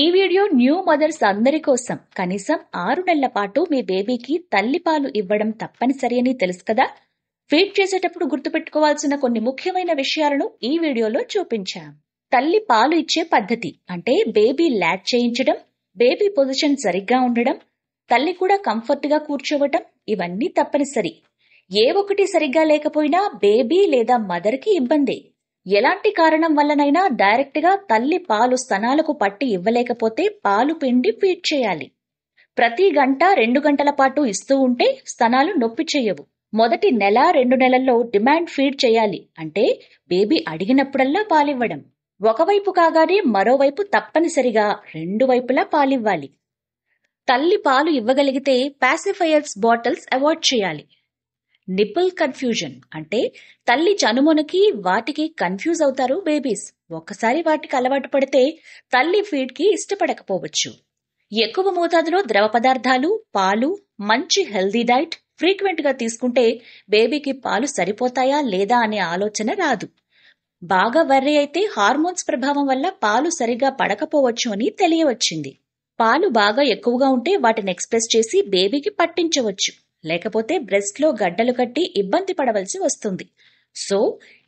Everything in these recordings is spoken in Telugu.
ఈ వీడియో న్యూ మదర్స్ అందరి కోసం కనీసం ఆరు నెలల పాటు మీ బేబీకి తల్లిపాలు ఇవ్వడం తప్పనిసరి అని తెలుసు కదా ఫీడ్ చేసేటప్పుడు గుర్తుపెట్టుకోవాల్సిన కొన్ని ముఖ్యమైన విషయాలను ఈ వీడియోలో చూపించాం తల్లి పాలు ఇచ్చే పద్ధతి అంటే బేబీ ల్యాట్ చేయించడం బేబీ పొజిషన్ సరిగ్గా ఉండడం తల్లి కూడా కంఫర్ట్గా కూర్చోవటం ఇవన్నీ తప్పనిసరి ఏ ఒకటి సరిగ్గా లేకపోయినా బేబీ లేదా మదర్కి ఇబ్బందే ఎలాంటి కారణం వల్లనైనా డైరెక్ట్గా తల్లి పాలు స్తనాలకు పట్టి ఇవ్వలేకపోతే పాలు పిండి ఫీడ్ చేయాలి ప్రతి గంట రెండు గంటల పాటు ఇస్తూ ఉంటే స్తనాలు నొప్పి చేయవు మొదటి నెల రెండు నెలల్లో డిమాండ్ ఫీడ్ చేయాలి అంటే బేబీ అడిగినప్పుడల్లా పాలివ్వడం ఒకవైపు కాగానే మరోవైపు తప్పనిసరిగా రెండు వైపులా పాలివ్వాలి తల్లి పాలు ఇవ్వగలిగితే పాసిఫైయర్స్ బాటిల్స్ అవాయిడ్ చేయాలి నిపుల్ కన్ఫ్యూజన్ అంటే తల్లి చనుమునకి వాటికి కన్ఫ్యూజ్ అవుతారు బేబీస్ ఒక్కసారి వాటికి అలవాటు పడితే తల్లి ఫీడ్కి ఇష్టపడకపోవచ్చు ఎక్కువ మోతాదులో ద్రవ పదార్థాలు పాలు మంచి హెల్దీ డైట్ ఫ్రీక్వెంట్గా తీసుకుంటే బేబీకి పాలు సరిపోతాయా లేదా అనే ఆలోచన రాదు బాగా వర్రి అయితే హార్మోన్స్ ప్రభావం వల్ల పాలు సరిగా పడకపోవచ్చు అని తెలియవచ్చింది పాలు బాగా ఎక్కువగా ఉంటే వాటిని ఎక్స్ప్రెస్ చేసి బేబీకి పట్టించవచ్చు లేకపోతే బ్రెస్ట్లో గడ్డలు కట్టి ఇబ్బంది పడవలసి వస్తుంది సో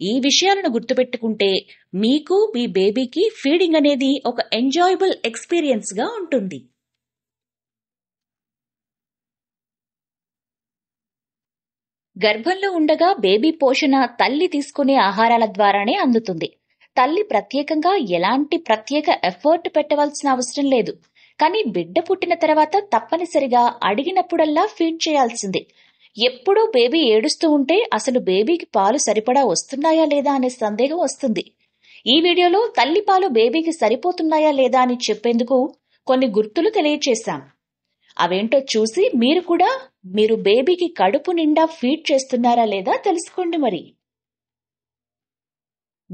ఈ విషయాలను గుర్తుపెట్టుకుంటే మీకు మీ బేబీకి ఫీడింగ్ అనేది ఒక ఎంజాయబుల్ ఎక్స్పీరియన్స్గా ఉంటుంది గర్భంలో ఉండగా బేబీ పోషణ తల్లి తీసుకునే ఆహారాల ద్వారానే అందుతుంది తల్లి ప్రత్యేకంగా ఎలాంటి ప్రత్యేక ఎఫర్ట్ పెట్టవలసిన అవసరం లేదు కానీ బిడ్డ పుట్టిన తర్వాత తప్పనిసరిగా అడిగినప్పుడల్లా ఫీడ్ చేయాల్సిందే ఎప్పుడూ బేబీ ఏడుస్తూ ఉంటే అసలు బేబీకి పాలు సరిపడా వస్తున్నాయా లేదా అనే సందేహం వస్తుంది ఈ వీడియోలో తల్లి పాలు బేబీకి సరిపోతున్నాయా లేదా అని చెప్పేందుకు కొన్ని గుర్తులు తెలియచేశాం అవేంటో చూసి మీరు కూడా మీరు బేబీకి కడుపు నిండా ఫీడ్ చేస్తున్నారా లేదా తెలుసుకోండి మరి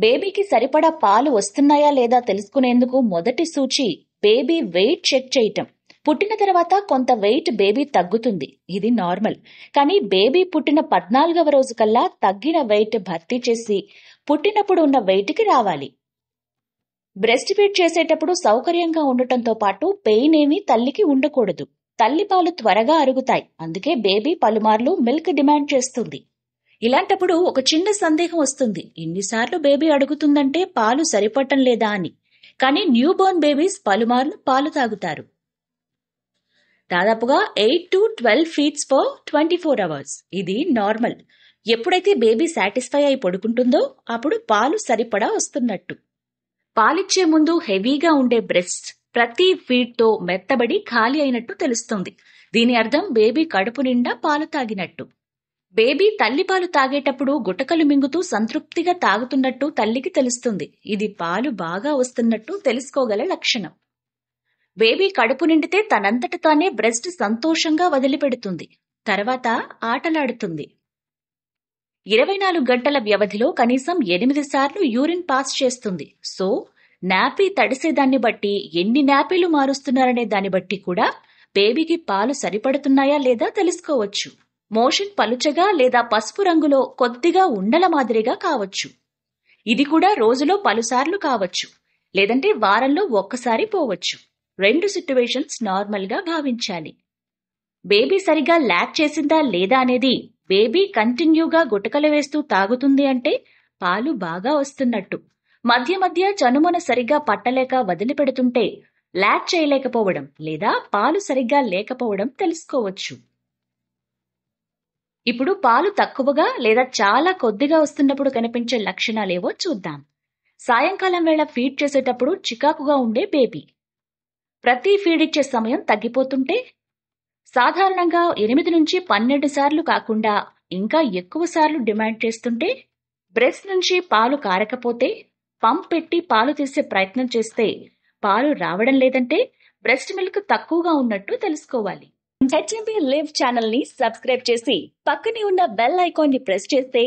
బేబీకి సరిపడా పాలు వస్తున్నాయా లేదా తెలుసుకునేందుకు మొదటి సూచి బేబీ వెయిట్ చెక్ చేయటం పుట్టిన తర్వాత కొంత వెయిట్ బేబీ తగ్గుతుంది ఇది నార్మల్ కానీ బేబీ పుట్టిన పద్నాలుగవ రోజు కల్లా తగ్గిన వెయిట్ భర్తీ చేసి పుట్టినప్పుడు ఉన్న వెయిట్కి రావాలి బ్రెస్ట్ ఫీడ్ చేసేటప్పుడు సౌకర్యంగా ఉండటంతో పాటు పెయిన్ ఏమీ తల్లికి ఉండకూడదు తల్లి పాలు త్వరగా అరుగుతాయి అందుకే బేబీ పలుమార్లు మిల్క్ డిమాండ్ చేస్తుంది ఇలాంటప్పుడు ఒక చిన్న సందేహం వస్తుంది ఇన్నిసార్లు బేబీ అడుగుతుందంటే పాలు సరిపడటం లేదా అని కానీ న్యూబోర్న్ బేబీస్ పలుమార్లు పాలు తాగుతారు దాదాపుగా eight to twelve feeds for twenty four hours ఇది నార్మల్ ఎప్పుడైతే బేబీ సాటిస్ఫై అయి పడుకుంటుందో అప్పుడు పాలు సరిపడా వస్తున్నట్టు పాలిచ్చే ముందు హెవీగా ఉండే బ్రెస్ట్ ప్రతి ఫీట్తో మెత్తబడి ఖాళీ అయినట్టు తెలుస్తుంది దీని అర్థం బేబీ కడుపు నిండా పాలు తాగినట్టు బేబీ తల్లిపాలు తాగేటప్పుడు గుటకలు మింగుతూ సంతృప్తిగా తాగుతున్నట్టు తల్లికి తెలుస్తుంది ఇది పాలు బాగా వస్తున్నట్టు తెలుసుకోగల లక్షణం బేబీ కడుపు నిండితే తనంతట తానే బ్రెస్ట్ సంతోషంగా వదిలిపెడుతుంది తర్వాత ఆటలాడుతుంది ఇరవై నాలుగు గంటల వ్యవధిలో కనీసం ఎనిమిది సార్లు యూరిన్ పాస్ చేస్తుంది సో నాపీ తడిసేదాన్ని బట్టి ఎన్ని నాపీలు మారుస్తున్నారనే దాన్ని బట్టి కూడా బేబీకి పాలు సరిపడుతున్నాయా లేదా తెలుసుకోవచ్చు మోషన్ పలుచగా లేదా పసుపు రంగులో కొద్దిగా ఉండల మాదిరిగా కావచ్చు ఇది కూడా రోజులో పలుసార్లు కావచ్చు లేదంటే వారంలో ఒక్కసారి పోవచ్చు రెండు సిట్యువేషన్స్ నార్మల్గా భావించాలి బేబీ సరిగా ల్యాక్ చేసిందా లేదా అనేది బేబీ కంటిన్యూగా గుటకలు వేస్తూ తాగుతుంది అంటే పాలు బాగా వస్తున్నట్టు మధ్య మధ్య చనుమన సరిగా పట్టలేక వదిలిపెడుతుంటే ల్యాక్ చేయలేకపోవడం లేదా పాలు సరిగ్గా లేకపోవడం తెలుసుకోవచ్చు ఇప్పుడు పాలు తక్కువగా లేదా చాలా కొద్దిగా వస్తున్నప్పుడు కనిపించే లక్షణాలేవో చూద్దాం సాయంకాలం వేళ ఫీడ్ చేసేటప్పుడు చికాకుగా ఉండే బేబీ ప్రతి ఫీడ్ ఇచ్చే సమయం తగ్గిపోతుంటే సాధారణంగా ఎనిమిది నుంచి పన్నెండు సార్లు కాకుండా ఇంకా ఎక్కువ సార్లు డిమాండ్ చేస్తుంటే బ్రెస్ నుంచి పాలు కారకపోతే పంప్ పెట్టి పాలు తీసే ప్రయత్నం చేస్తే పాలు రావడం లేదంటే బ్రెస్ట్ మిల్క్ తక్కువగా ఉన్నట్టు తెలుసుకోవాలి హెచ్ఎంపీ లివ్ ఛానల్ ని సబ్స్క్రైబ్ చేసి పక్కనే ఉన్న బెల్ ఐకాన్ ని ప్రెస్ చేస్తే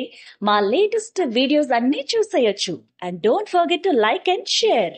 మా లేటెస్ట్ వీడియోస్ అన్ని చూసేయొచ్చు and don't forget to like and share